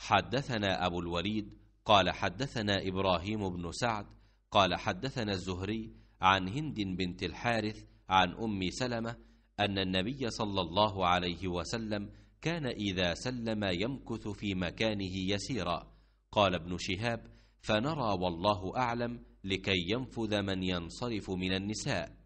حدثنا أبو الوليد قال حدثنا إبراهيم بن سعد قال حدثنا الزهري عن هند بنت الحارث عن أم سلمة أن النبي صلى الله عليه وسلم كان إذا سلم يمكث في مكانه يسيرا قال ابن شهاب فنرى والله أعلم لكي ينفذ من ينصرف من النساء